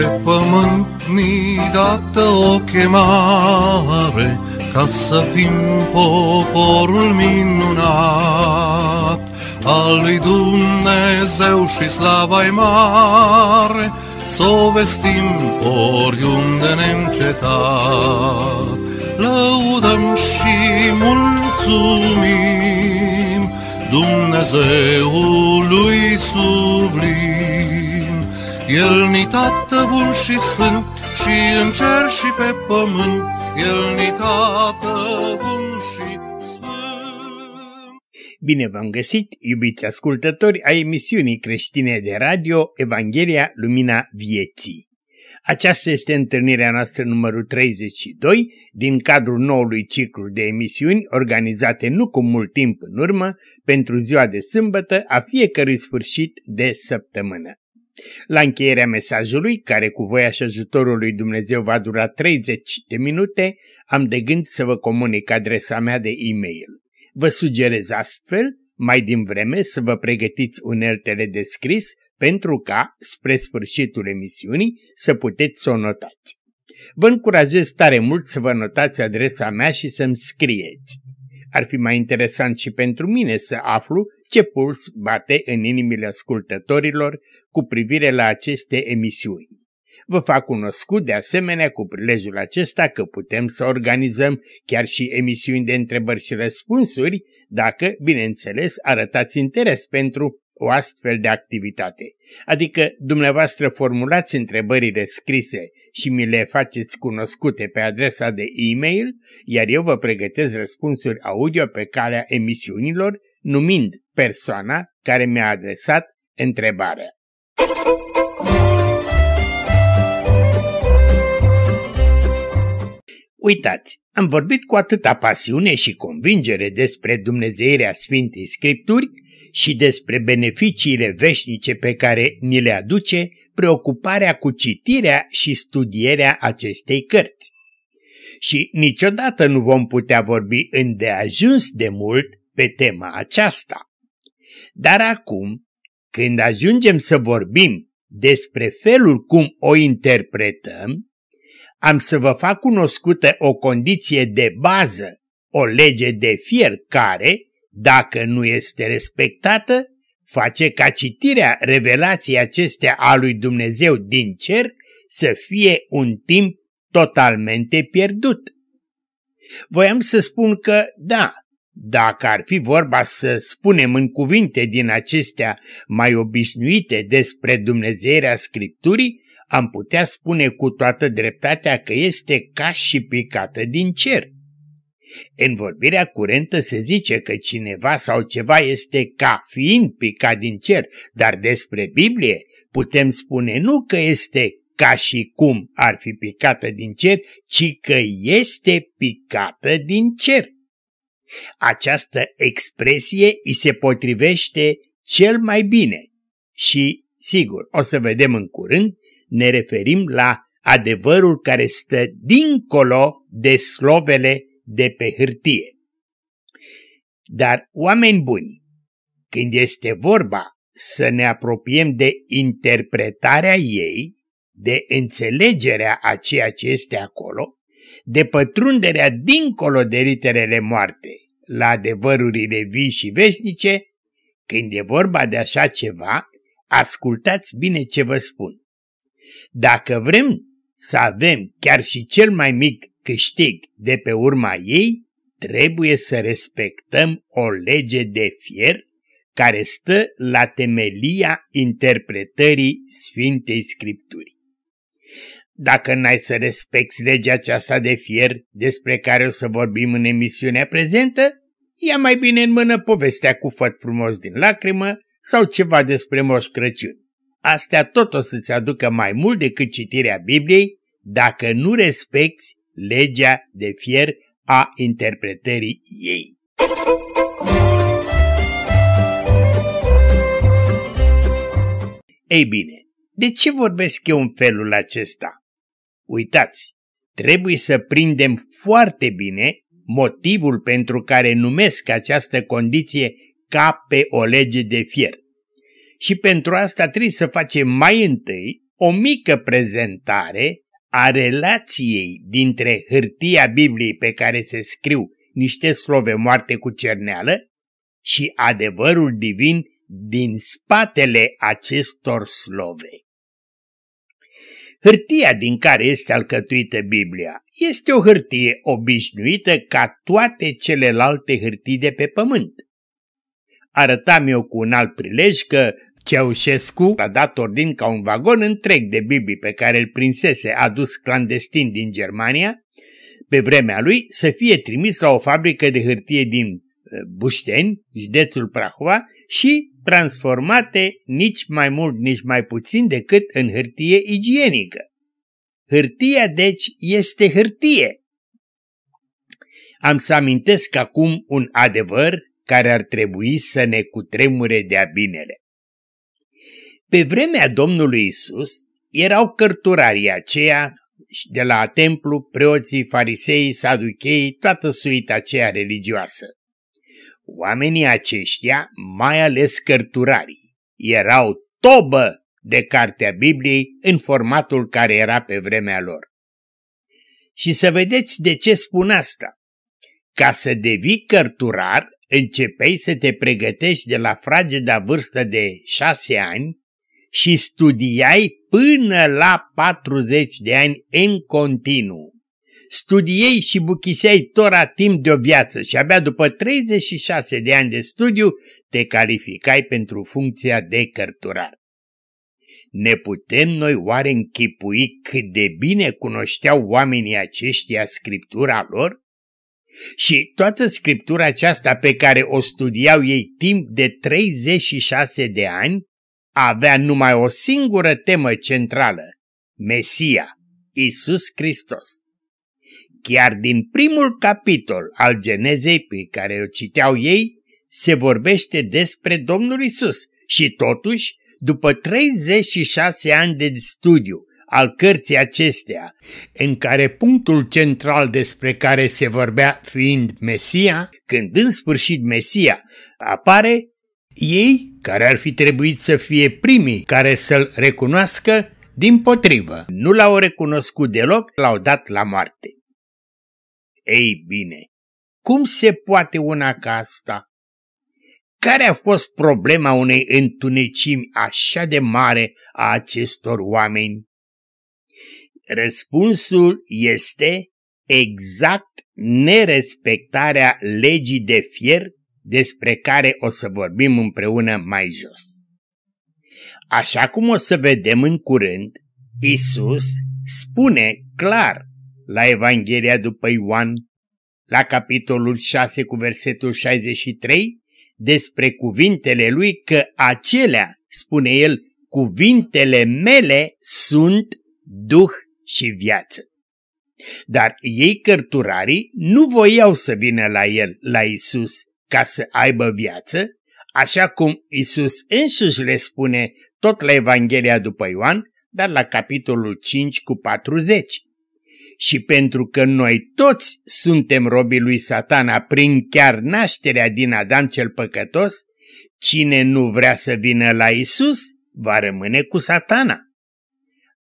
Pe pământ ni dată o chemare Ca să fim poporul minunat Al lui Dumnezeu și slava mare să o vestim oriunde neîncetat Lăudăm și mulțumim Dumnezeului sublim el ni tată bun și sfânt și în cer și pe pământ, El ni tată bun și sfânt. Bine v-am găsit, iubiți ascultători a emisiunii creștine de radio Evanghelia Lumina Vieții. Aceasta este întâlnirea noastră numărul 32 din cadrul noului ciclu de emisiuni organizate nu cu mult timp în urmă pentru ziua de sâmbătă a fiecărui sfârșit de săptămână. La încheierea mesajului, care cu voia și ajutorul lui Dumnezeu va dura 30 de minute, am de gând să vă comunic adresa mea de e-mail. Vă sugerez astfel, mai din vreme, să vă pregătiți uneltele de scris pentru ca, spre sfârșitul emisiunii, să puteți să o notați. Vă încurajez tare mult să vă notați adresa mea și să-mi scrieți. Ar fi mai interesant și pentru mine să aflu ce puls bate în inimile ascultătorilor cu privire la aceste emisiuni. Vă fac cunoscut de asemenea cu prilejul acesta că putem să organizăm chiar și emisiuni de întrebări și răspunsuri, dacă, bineînțeles, arătați interes pentru o astfel de activitate. Adică dumneavoastră formulați întrebările scrise și mi le faceți cunoscute pe adresa de e-mail, iar eu vă pregătesc răspunsuri audio pe calea emisiunilor, numind persoana care mi-a adresat întrebarea. Uitați, am vorbit cu atâta pasiune și convingere despre Dumnezeirea Sfintei Scripturi și despre beneficiile veșnice pe care ni le aduce preocuparea cu citirea și studierea acestei cărți. Și niciodată nu vom putea vorbi îndeajuns de mult pe tema aceasta. Dar acum, când ajungem să vorbim despre felul cum o interpretăm, am să vă fac cunoscută o condiție de bază, o lege de fier care, dacă nu este respectată, face ca citirea revelației acestea a lui Dumnezeu din cer să fie un timp totalmente pierdut. Voiam să spun că, da, dacă ar fi vorba să spunem în cuvinte din acestea mai obișnuite despre Dumnezeirea Scripturii, am putea spune cu toată dreptatea că este ca și picată din cer. În vorbirea curentă se zice că cineva sau ceva este ca fiind picat din cer, dar despre Biblie putem spune nu că este ca și cum ar fi picată din cer, ci că este picată din cer. Această expresie îi se potrivește cel mai bine și, sigur, o să vedem în curând, ne referim la adevărul care stă dincolo de slovele de pe hârtie. Dar, oameni buni, când este vorba să ne apropiem de interpretarea ei, de înțelegerea a ceea ce este acolo, de pătrunderea dincolo de literele moarte, la adevărurile vii și vesnice, când e vorba de așa ceva, ascultați bine ce vă spun. Dacă vrem să avem chiar și cel mai mic câștig de pe urma ei, trebuie să respectăm o lege de fier care stă la temelia interpretării Sfintei Scripturii dacă n-ai să respecti legea aceasta de fier despre care o să vorbim în emisiunea prezentă, ia mai bine în mână povestea cu făt frumos din lacrimă sau ceva despre Moș Crăciun. Astea tot o să-ți aducă mai mult decât citirea Bibliei dacă nu respecti legea de fier a interpretării ei. Ei bine, de ce vorbesc eu în felul acesta? Uitați, trebuie să prindem foarte bine motivul pentru care numesc această condiție ca pe o lege de fier. Și pentru asta trebuie să facem mai întâi o mică prezentare a relației dintre hârtia Bibliei pe care se scriu niște slove moarte cu cerneală și adevărul divin din spatele acestor slove. Hârtia din care este alcătuită Biblia este o hârtie obișnuită ca toate celelalte hârtii de pe pământ. Arătam eu cu un alt prilej că Ceaușescu a dat ordin ca un vagon întreg de Biblii pe care îl prinsese adus clandestin din Germania, pe vremea lui, să fie trimis la o fabrică de hârtie din uh, Bușteni, județul Prahova, și transformate nici mai mult, nici mai puțin decât în hârtie igienică. Hârtia, deci, este hârtie. Am să amintesc acum un adevăr care ar trebui să ne cutremure de-a binele. Pe vremea Domnului Isus erau cărturarii aceia de la templu, preoții, farisei, saduchei, toată suita aceea religioasă. Oamenii aceștia, mai ales cărturarii, erau tobă de cartea Bibliei în formatul care era pe vremea lor. Și să vedeți de ce spun asta. Ca să devii cărturar, începei să te pregătești de la frageda vârstă de șase ani și studiai până la 40 de ani în continuu studiei și buchiseai tora timp de o viață și abia după 36 de ani de studiu te calificai pentru funcția de cărturar. Ne putem noi oare închipui cât de bine cunoșteau oamenii aceștia scriptura lor? Și toată scriptura aceasta pe care o studiau ei timp de 36 de ani avea numai o singură temă centrală, Mesia, Isus Hristos. Chiar din primul capitol al Genezei pe care o citeau ei, se vorbește despre Domnul Isus și totuși, după 36 ani de studiu al cărții acestea, în care punctul central despre care se vorbea fiind Mesia, când în sfârșit Mesia apare, ei, care ar fi trebuit să fie primii care să-l recunoască, din potrivă, nu l-au recunoscut deloc, l-au dat la moarte. Ei bine, cum se poate una ca asta? Care a fost problema unei întunecimi așa de mare a acestor oameni? Răspunsul este exact nerespectarea legii de fier despre care o să vorbim împreună mai jos. Așa cum o să vedem în curând, Isus spune clar la Evanghelia după Ioan, la capitolul 6 cu versetul 63, despre cuvintele lui că acelea, spune el, cuvintele mele sunt duh și viață. Dar ei cărturarii nu voiau să vină la el, la Isus, ca să aibă viață, așa cum Isus însuși le spune tot la Evanghelia după Ioan, dar la capitolul 5 cu 40 și pentru că noi toți suntem robii lui satana prin chiar nașterea din Adam cel păcătos, cine nu vrea să vină la Isus va rămâne cu satana.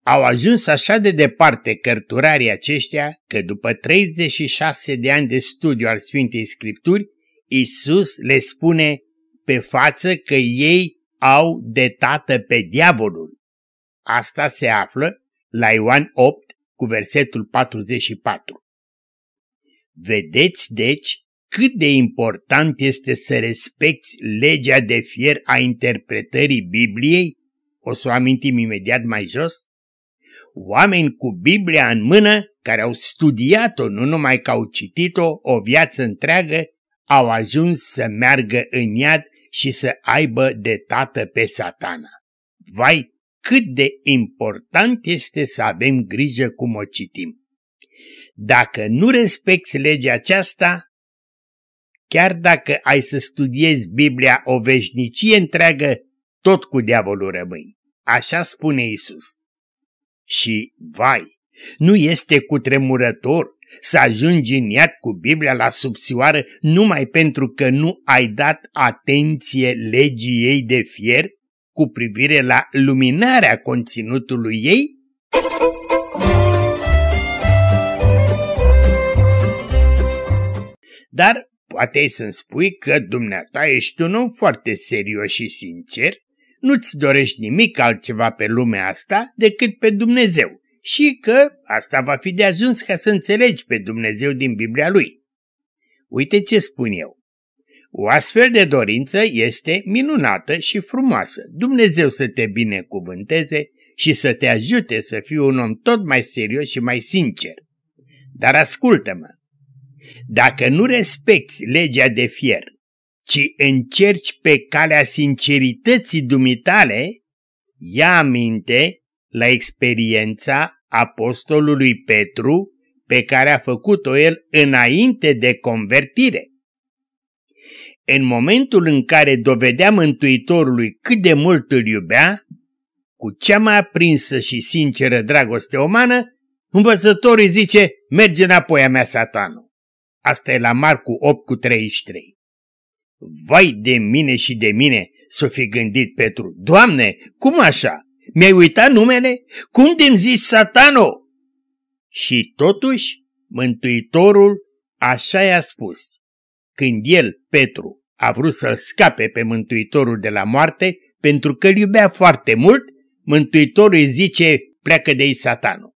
Au ajuns așa de departe cărturarii aceștia că după 36 de ani de studiu al Sfintei Scripturi, Isus le spune pe față că ei au de tată pe diavolul. Asta se află la Ioan 8, cu versetul 44. Vedeți, deci, cât de important este să respecti legea de fier a interpretării Bibliei? O să o amintim imediat mai jos. Oameni cu Biblia în mână, care au studiat-o, nu numai că au citit-o o viață întreagă, au ajuns să meargă în iad și să aibă de tată pe satana. Vai cât de important este să avem grijă cum o citim. Dacă nu respecti legea aceasta, chiar dacă ai să studiezi Biblia o veșnicie întreagă, tot cu diavolul rămâi. Așa spune Isus. Și, vai, nu este cutremurător să ajungi în iad cu Biblia la subțioară numai pentru că nu ai dat atenție legii ei de fier? cu privire la luminarea conținutului ei? Dar poate să-mi spui că dumneata ești un om foarte serios și sincer, nu-ți dorești nimic altceva pe lumea asta decât pe Dumnezeu și că asta va fi de ajuns ca să înțelegi pe Dumnezeu din Biblia lui. Uite ce spun eu. O astfel de dorință este minunată și frumoasă. Dumnezeu să te binecuvânteze și să te ajute să fii un om tot mai serios și mai sincer. Dar ascultă-mă! Dacă nu respecti legea de fier, ci încerci pe calea sincerității dumitale, ia aminte la experiența apostolului Petru pe care a făcut-o el înainte de convertire în momentul în care dovedea Mântuitorului cât de mult îl iubea, cu cea mai aprinsă și sinceră dragoste umană, învățătorul zice, merge înapoi a mea satanul. Asta e la Marcu 8 cu 33. Vai de mine și de mine, s-o fi gândit Petru. Doamne, cum așa? Mi-ai uitat numele? Cum de-mi zici satanul? Și totuși, Mântuitorul așa i-a spus când el, Petru, a vrut să-l scape pe Mântuitorul de la moarte, pentru că îl iubea foarte mult, Mântuitorul îi zice, pleacă de i satanul.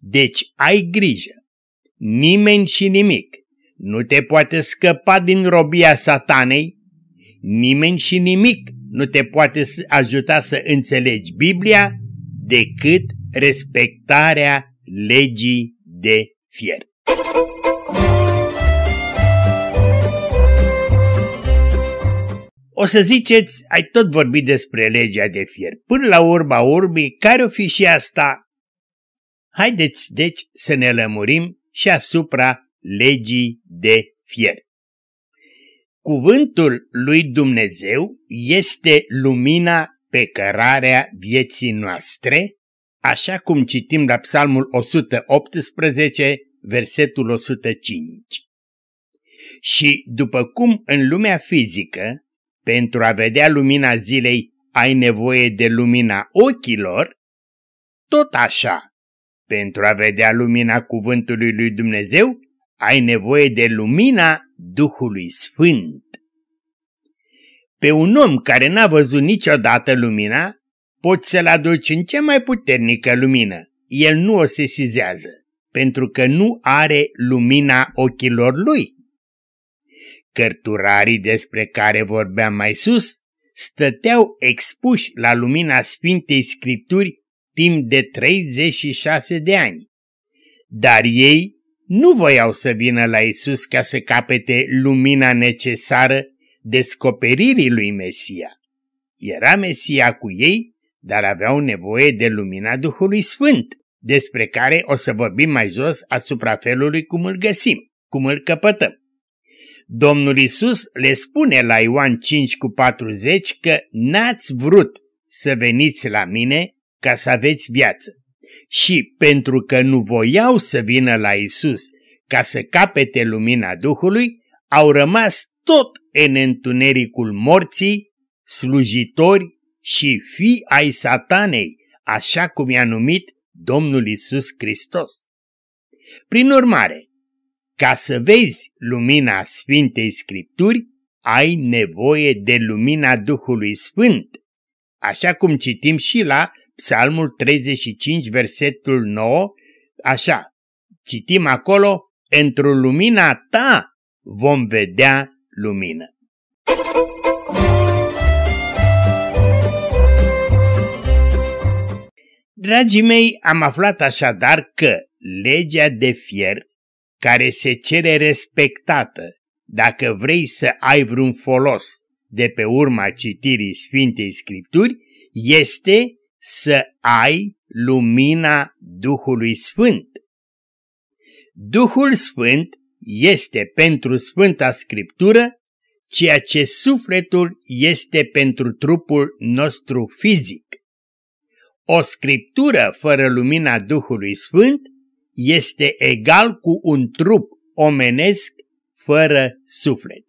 Deci ai grijă, nimeni și nimic nu te poate scăpa din robia satanei, nimeni și nimic nu te poate ajuta să înțelegi Biblia decât respectarea legii de fier. O să ziceți, ai tot vorbit despre legea de fier. Până la urma urmii, care o fi și asta? Haideți, deci, să ne lămurim și asupra legii de fier. Cuvântul lui Dumnezeu este lumina pe cărarea vieții noastre, așa cum citim la Psalmul 118, versetul 105. Și după cum în lumea fizică pentru a vedea lumina zilei ai nevoie de lumina ochilor, tot așa, pentru a vedea lumina cuvântului lui Dumnezeu, ai nevoie de lumina Duhului Sfânt. Pe un om care n-a văzut niciodată lumina, poți să-l aduci în cea mai puternică lumină. El nu o sesizează, pentru că nu are lumina ochilor lui. Cărturarii despre care vorbeam mai sus stăteau expuși la lumina Sfintei Scripturi timp de 36 de ani. Dar ei nu voiau să vină la Isus ca să capete lumina necesară descoperirii lui Mesia. Era Mesia cu ei, dar aveau nevoie de lumina Duhului Sfânt, despre care o să vorbim mai jos asupra felului cum îl găsim, cum îl căpătăm. Domnul Isus le spune la Ioan 5 cu 40 că n-ați vrut să veniți la mine ca să aveți viață. Și pentru că nu voiau să vină la Isus ca să capete lumina Duhului, au rămas tot în întunericul morții, slujitori și fii ai satanei, așa cum i-a numit Domnul Isus Hristos. Prin urmare, ca să vezi lumina Sfintei Scripturi, ai nevoie de lumina Duhului Sfânt, așa cum citim și la Psalmul 35, versetul 9, așa, citim acolo, într-o lumina ta vom vedea lumină. Dragii mei, am aflat așadar că legea de fier care se cere respectată dacă vrei să ai vreun folos de pe urma citirii Sfintei Scripturi, este să ai lumina Duhului Sfânt. Duhul Sfânt este pentru Sfânta Scriptură ceea ce sufletul este pentru trupul nostru fizic. O scriptură fără lumina Duhului Sfânt este egal cu un trup omenesc fără suflet.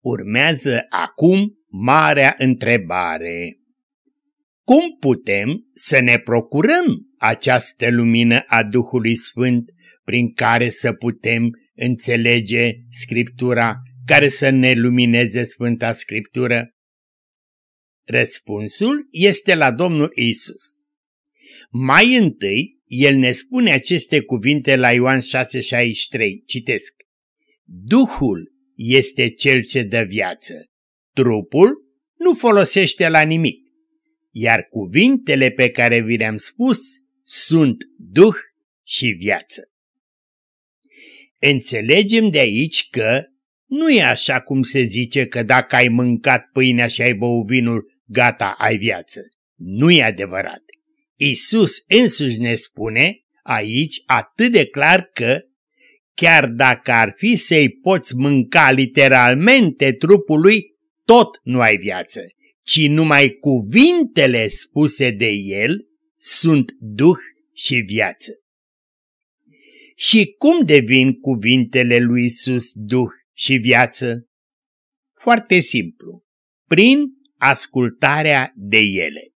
Urmează acum marea întrebare. Cum putem să ne procurăm această lumină a Duhului Sfânt prin care să putem înțelege Scriptura, care să ne lumineze Sfânta Scriptură? Răspunsul este la Domnul Isus. Mai întâi, el ne spune aceste cuvinte la Ioan 6,63, citesc. Duhul este cel ce dă viață, trupul nu folosește la nimic, iar cuvintele pe care vi le-am spus sunt Duh și viață. Înțelegem de aici că nu e așa cum se zice că dacă ai mâncat pâinea și ai băut vinul, gata, ai viață. Nu e adevărat. Isus însuși ne spune aici atât de clar că, chiar dacă ar fi să-i poți mânca literalmente trupul lui, tot nu ai viață, ci numai cuvintele spuse de el sunt duh și viață. Și cum devin cuvintele lui Isus duh și viață? Foarte simplu, prin ascultarea de ele.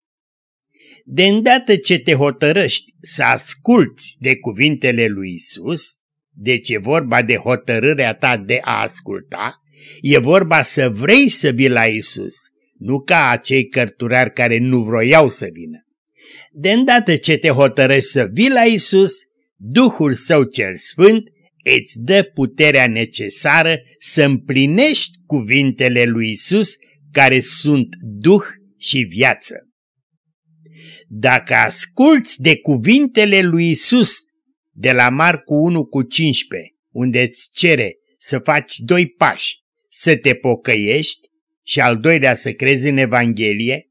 De îndată ce te hotărăști să asculți de cuvintele lui Isus, deci e vorba de hotărârea ta de a asculta, e vorba să vrei să vii la Isus, nu ca acei cărturari care nu vroiau să vină. De îndată ce te hotărăști să vii la Isus, Duhul Său cel Sfânt îți dă puterea necesară să împlinești cuvintele lui Isus care sunt duh și viață. Dacă asculți de cuvintele lui Isus de la Marcu 1 cu 15, unde îți cere să faci doi pași, să te pocăiești și al doilea să crezi în Evanghelie,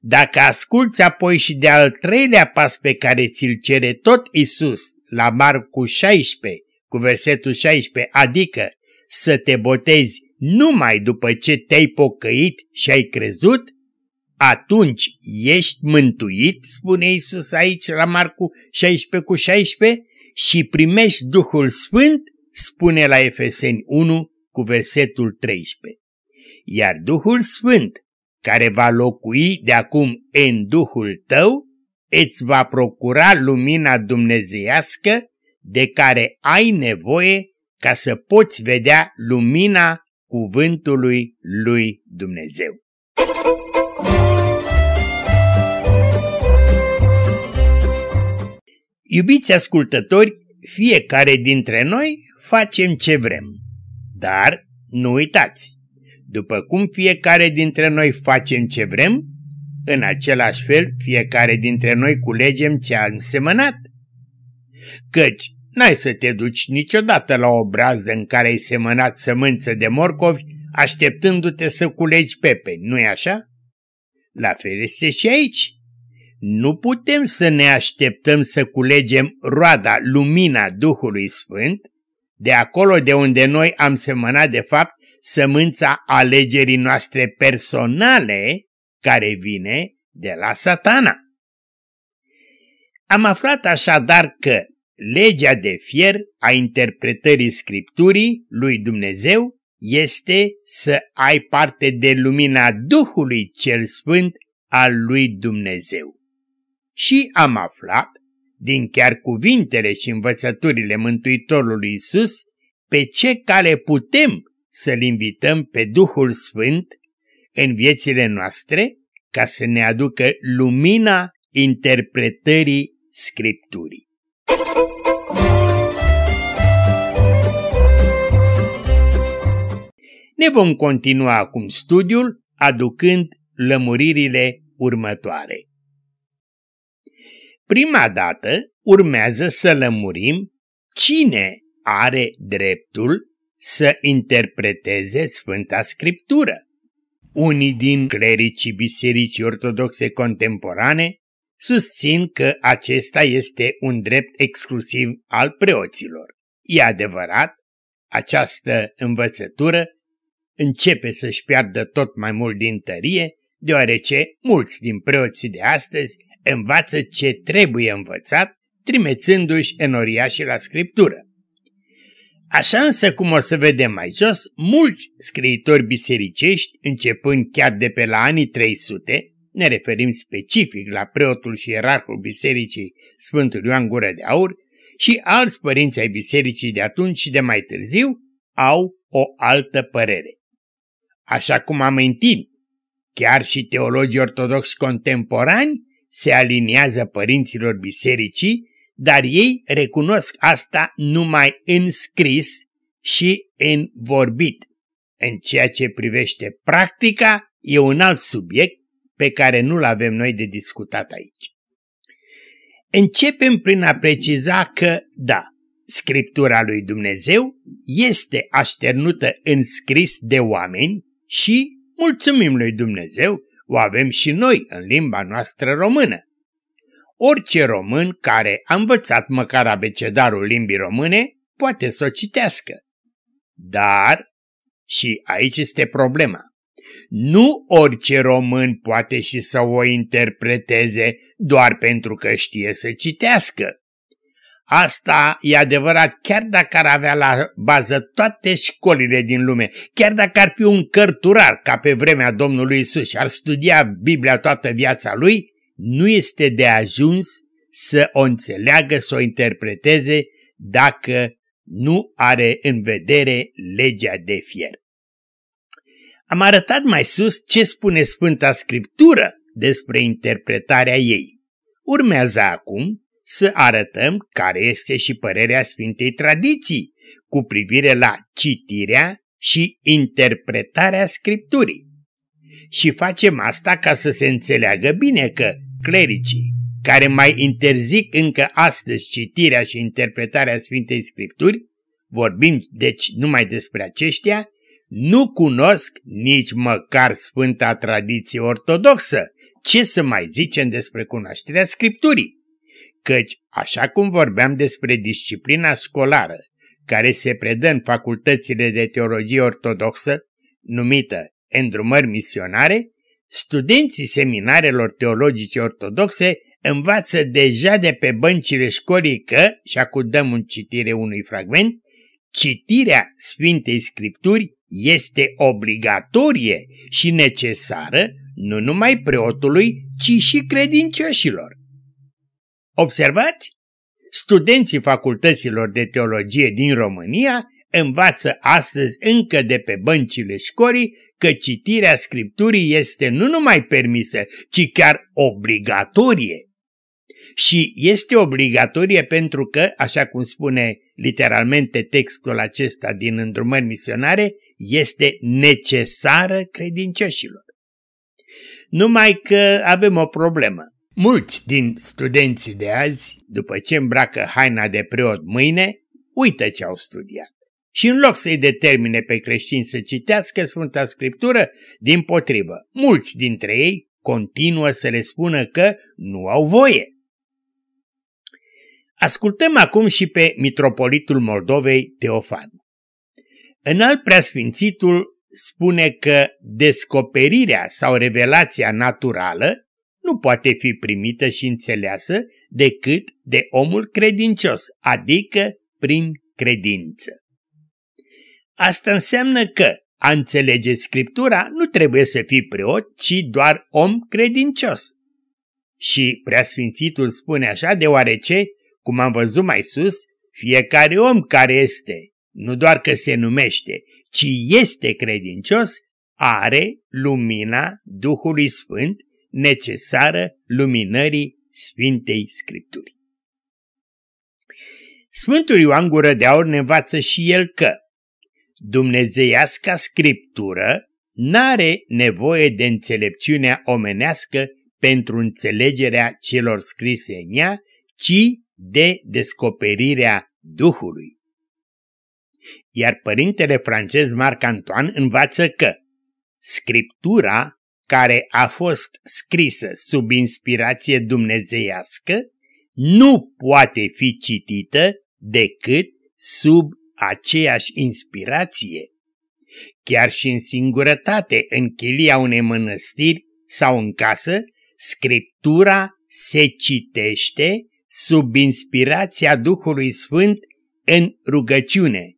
dacă asculți apoi și de al treilea pas pe care ți-l cere tot Isus la Marcu 16 cu versetul 16, adică să te botezi numai după ce te-ai pocăit și ai crezut, atunci ești mântuit, spune Iisus aici la Marcu 16 cu 16, și primești Duhul Sfânt, spune la Efeseni 1 cu versetul 13. Iar Duhul Sfânt, care va locui de acum în Duhul tău, îți va procura lumina dumnezeiască de care ai nevoie ca să poți vedea lumina cuvântului lui Dumnezeu. Iubiți ascultători, fiecare dintre noi facem ce vrem. Dar nu uitați, după cum fiecare dintre noi facem ce vrem, în același fel fiecare dintre noi culegem ce a însemănat. Căci n-ai să te duci niciodată la o brazdă în care ai semănat sămânță de morcovi, așteptându-te să culegi pepe, nu-i așa? La fel este și aici. Nu putem să ne așteptăm să culegem roada, lumina Duhului Sfânt, de acolo de unde noi am semănat de fapt sămânța alegerii noastre personale, care vine de la satana. Am aflat așadar că legea de fier a interpretării Scripturii lui Dumnezeu este să ai parte de lumina Duhului cel Sfânt al lui Dumnezeu. Și am aflat, din chiar cuvintele și învățăturile Mântuitorului Isus, pe ce cale putem să-L invităm pe Duhul Sfânt în viețile noastre ca să ne aducă lumina interpretării Scripturii. Ne vom continua acum studiul aducând lămuririle următoare. Prima dată urmează să lămurim cine are dreptul să interpreteze Sfânta Scriptură. Unii din clericii bisericii ortodoxe contemporane susțin că acesta este un drept exclusiv al preoților. E adevărat, această învățătură începe să-și piardă tot mai mult din tărie, deoarece mulți din preoții de astăzi învață ce trebuie învățat, trimețându-și enoria și la scriptură. Așa însă, cum o să vedem mai jos, mulți scriitori bisericești, începând chiar de pe la anii 300, ne referim specific la preotul și ierarhul bisericii Sfântul Ioan Gură de Aur și alți părinți ai bisericii de atunci și de mai târziu au o altă părere. Așa cum am întind, chiar și teologii ortodoxi contemporani se aliniază părinților bisericii, dar ei recunosc asta numai în scris și în vorbit. În ceea ce privește practica, e un alt subiect pe care nu-l avem noi de discutat aici. Începem prin a preciza că, da, Scriptura lui Dumnezeu este așternută în scris de oameni și mulțumim lui Dumnezeu, o avem și noi în limba noastră română. Orice român care a învățat măcar abecedarul limbii române poate să o citească. Dar, și aici este problema, nu orice român poate și să o interpreteze doar pentru că știe să citească. Asta e adevărat chiar dacă ar avea la bază toate școlile din lume, chiar dacă ar fi un cărturar ca pe vremea Domnului Isus și ar studia Biblia toată viața lui, nu este de ajuns să o înțeleagă, să o interpreteze dacă nu are în vedere legea de fier. Am arătat mai sus ce spune Sfânta Scriptură despre interpretarea ei. Urmează acum să arătăm care este și părerea Sfintei Tradiții cu privire la citirea și interpretarea Scripturii. Și facem asta ca să se înțeleagă bine că clericii care mai interzic încă astăzi citirea și interpretarea Sfintei Scripturi, vorbind deci numai despre aceștia, nu cunosc nici măcar Sfânta Tradiție Ortodoxă, ce să mai zicem despre cunoașterea Scripturii? Căci, așa cum vorbeam despre disciplina școlară, care se predă în facultățile de teologie ortodoxă, numită îndrumări misionare, studenții seminarelor teologice ortodoxe învață deja de pe băncile școlii că, și acum dăm un citire unui fragment, citirea Sfintei Scripturi este obligatorie și necesară nu numai preotului, ci și credincioșilor. Observați? Studenții facultăților de teologie din România învață astăzi încă de pe băncile școlii că citirea Scripturii este nu numai permisă, ci chiar obligatorie. Și este obligatorie pentru că, așa cum spune literalmente textul acesta din îndrumări misionare, este necesară credincioșilor. Numai că avem o problemă. Mulți din studenții de azi, după ce îmbracă haina de preot mâine, uită ce au studiat. Și în loc să-i determine pe creștini să citească Sfânta Scriptură, din potrivă, mulți dintre ei continuă să le spună că nu au voie. Ascultăm acum și pe Mitropolitul Moldovei Teofan. În alt preasfințitul spune că descoperirea sau revelația naturală nu poate fi primită și înțeleasă decât de omul credincios, adică prin credință. Asta înseamnă că a înțelege Scriptura nu trebuie să fii preot, ci doar om credincios. Și preasfințitul spune așa deoarece, cum am văzut mai sus, fiecare om care este nu doar că se numește, ci este credincios, are lumina Duhului Sfânt necesară luminării Sfintei Scripturi. Sfântul Ioan Gură de Aur ne învață și el că Dumnezeiasca Scriptură n-are nevoie de înțelepciunea omenească pentru înțelegerea celor scrise în ea, ci de descoperirea Duhului iar părintele francez Marc Antoine învață că Scriptura, care a fost scrisă sub inspirație dumnezeiască, nu poate fi citită decât sub aceeași inspirație. Chiar și în singurătate, în chilia unei mănăstiri sau în casă, Scriptura se citește sub inspirația Duhului Sfânt în rugăciune.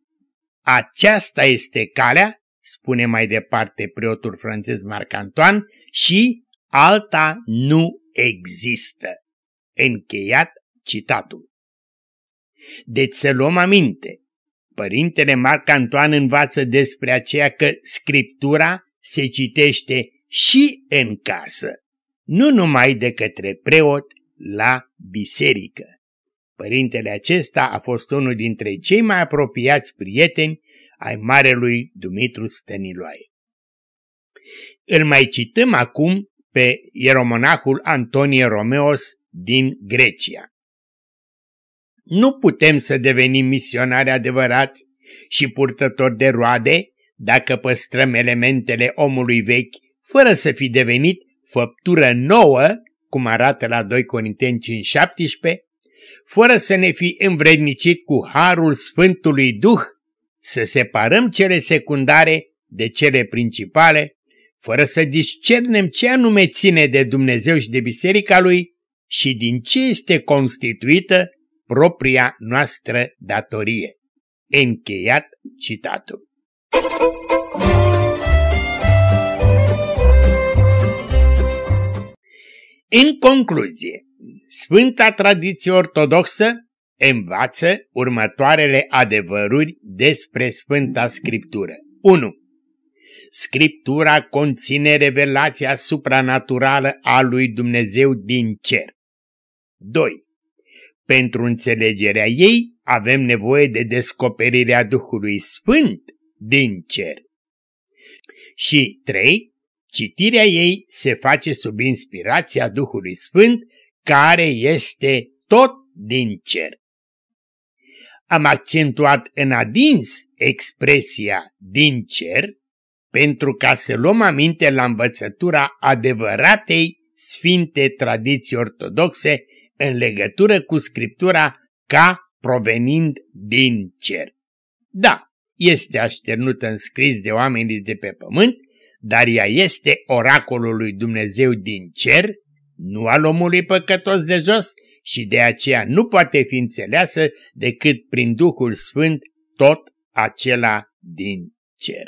Aceasta este calea, spune mai departe preotul francez Marc Antoine, și alta nu există. Încheiat citatul. Deci să luăm aminte. Părintele Marc Antoine învață despre aceea că scriptura se citește și în casă, nu numai de către preot la biserică. Părintele acesta a fost unul dintre cei mai apropiați prieteni ai marelui Dumitru Steniloae. Îl mai cităm acum pe ieromonahul Antonie Romeos din Grecia. Nu putem să devenim misionari adevărați și purtători de roade dacă păstrăm elementele omului vechi fără să fi devenit făptură nouă, cum arată la 2 Corinteni 5.17, fără să ne fi învrednicit cu harul Sfântului Duh, să separăm cele secundare de cele principale, fără să discernem ce anume ține de Dumnezeu și de Biserica Lui și din ce este constituită propria noastră datorie. Încheiat citatul. În concluzie, Sfânta tradiție ortodoxă învață următoarele adevăruri despre Sfânta Scriptură. 1. Scriptura conține revelația supranaturală a lui Dumnezeu din cer. 2. Pentru înțelegerea ei avem nevoie de descoperirea Duhului Sfânt din cer. Și 3. Citirea ei se face sub inspirația Duhului Sfânt care este tot din cer. Am accentuat în adins expresia din cer pentru ca să luăm aminte la învățătura adevăratei sfinte tradiții ortodoxe în legătură cu Scriptura ca provenind din cer. Da, este așternută în scris de oamenii de pe pământ, dar ea este oracolul lui Dumnezeu din cer nu al omului păcătos de jos și de aceea nu poate fi înțeleasă decât prin Duhul Sfânt tot acela din cer.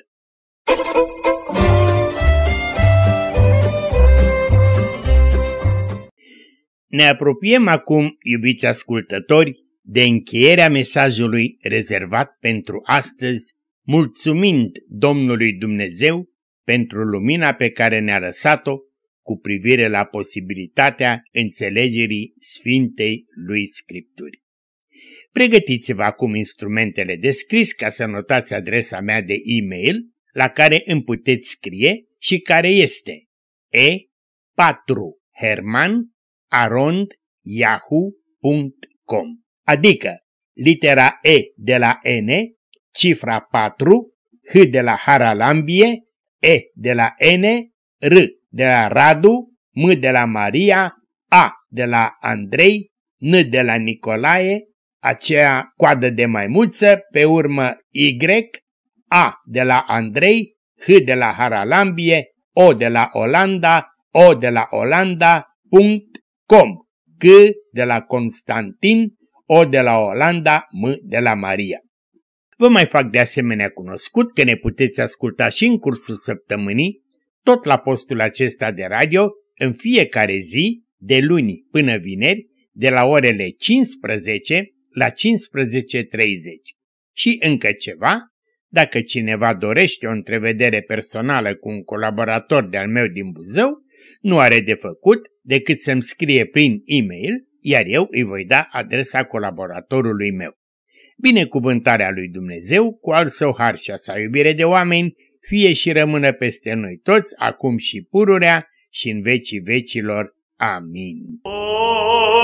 Ne apropiem acum, iubiți ascultători, de încheierea mesajului rezervat pentru astăzi, mulțumind Domnului Dumnezeu pentru lumina pe care ne-a lăsat-o cu privire la posibilitatea înțelegerii Sfintei lui Scripturi. Pregătiți-vă acum instrumentele de scris ca să notați adresa mea de e-mail la care îmi puteți scrie și care este e4 hermanarondyahoocom adică litera E de la N, cifra 4, H de la Haralambie, E de la N, R de la Radu, M de la Maria, A de la Andrei, N de la Nicolae, aceea coadă de maimuță, pe urmă Y, A de la Andrei, H de la Haralambie, O de la Olanda, O de la Olanda, punct, com, C de la Constantin, O de la Olanda, M de la Maria. Vă mai fac de asemenea cunoscut că ne puteți asculta și în cursul săptămânii tot la postul acesta de radio, în fiecare zi, de luni până vineri, de la orele 15 la 15.30. Și încă ceva, dacă cineva dorește o întrevedere personală cu un colaborator de-al meu din Buzău, nu are de făcut decât să-mi scrie prin e-mail, iar eu îi voi da adresa colaboratorului meu. Binecuvântarea lui Dumnezeu cu al său har și a sa iubire de oameni fie și rămână peste noi toți, acum și pururea și în vecii vecilor. Amin. Oh!